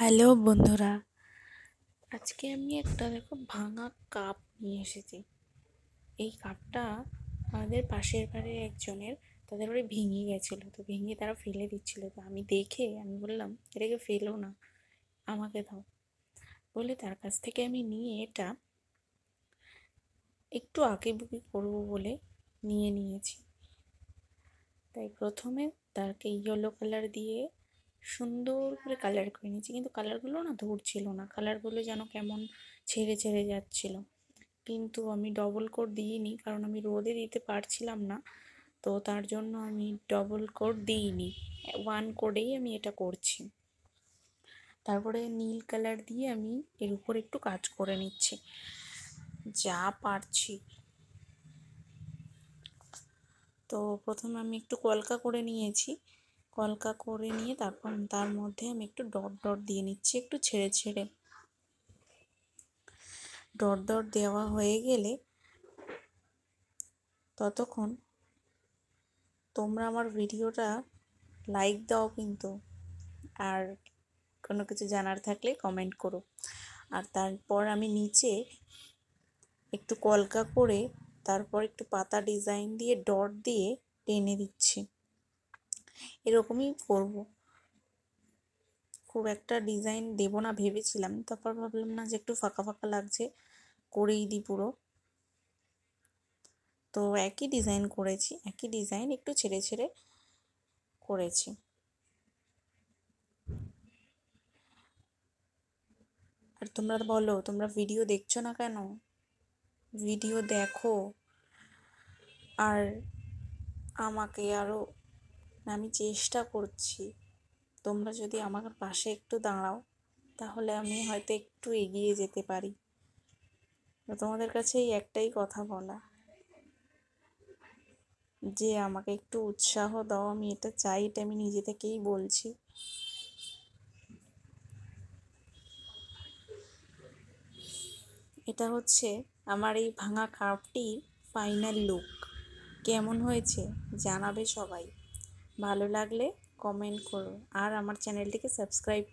hello বন্ধুরা আজকে আমি একটা দেখো ভাঙা কাপ নিয়ে এসেছি এই কাপটা আমাদের পাশের বাড়ির একজনের তাদের বাড়ি ভেঙে গেছিলো তো ভেঙে তারা ফেলে দিচ্ছিলো তো আমি দেখে আমি বললাম এটাকে ফেলো না আমাকে দাও বলে তার কাছ থেকে আমি নিয়ে এটা একটু আঁকে বুকি করবো বলে নিয়ে নিয়েছি তাই প্রথমে তাকে ইয়েলো কালার দিয়ে সুন্দর করে কালার করে নিয়েছি কিন্তু কালারগুলো না ধরছিল না কালারগুলো যেন কেমন ছেড়ে ছেড়ে যাচ্ছিল কিন্তু আমি ডবল কোট দিইনি কারণ আমি রোদে দিতে পারছিলাম না তো তার জন্য আমি ডবল কোট দিইনি ওয়ান কোডেই আমি এটা করছি তারপরে নীল কালার দিয়ে আমি এর উপর একটু কাজ করে নিচ্ছি যা পারছি তো প্রথমে আমি একটু কলকা করে নিয়েছি কলকা করে নিয়ে তারপর তার মধ্যে আমি একটু ডট ডট দিয়ে নিচ্ছি একটু ছেড়ে ছেড়ে ডট ডট দেওয়া হয়ে গেলে ততক্ষণ তোমরা আমার ভিডিওটা লাইক দাও কিন্তু আর কোনো কিছু জানার থাকলে কমেন্ট করো আর তারপর আমি নিচে একটু কলকা করে তারপর একটু পাতা ডিজাইন দিয়ে ডট দিয়ে টেনে দিচ্ছি এরকমই করব খুব একটা ডিজাইন দেব না ভেবেছিলাম তারপর ভাবলাম না যে একটু ফাঁকা ফাঁকা লাগছে করেই দিই পুরো তো একই ডিজাইন করেছি একই ডিজাইন একটু ছেড়ে ছেড়ে করেছি আর তোমরা বলো তোমরা ভিডিও দেখছো না কেন ভিডিও দেখো আর আমাকে আরও আমি চেষ্টা করছি তোমরা যদি আমার পাশে একটু দাঁড়াও তাহলে আমি হয়তো একটু এগিয়ে যেতে পারি তোমাদের কাছে এই একটাই কথা বলা যে আমাকে একটু উৎসাহ দাও আমি এটা চাই এটা আমি নিজে থেকেই বলছি এটা হচ্ছে আমার এই ভাঙা কাপটি ফাইনাল লুক কেমন হয়েছে জানাবে সবাই ভালো লাগলে কমেন্ট করুন আর আমার চ্যানেলটিকে সাবস্ক্রাইব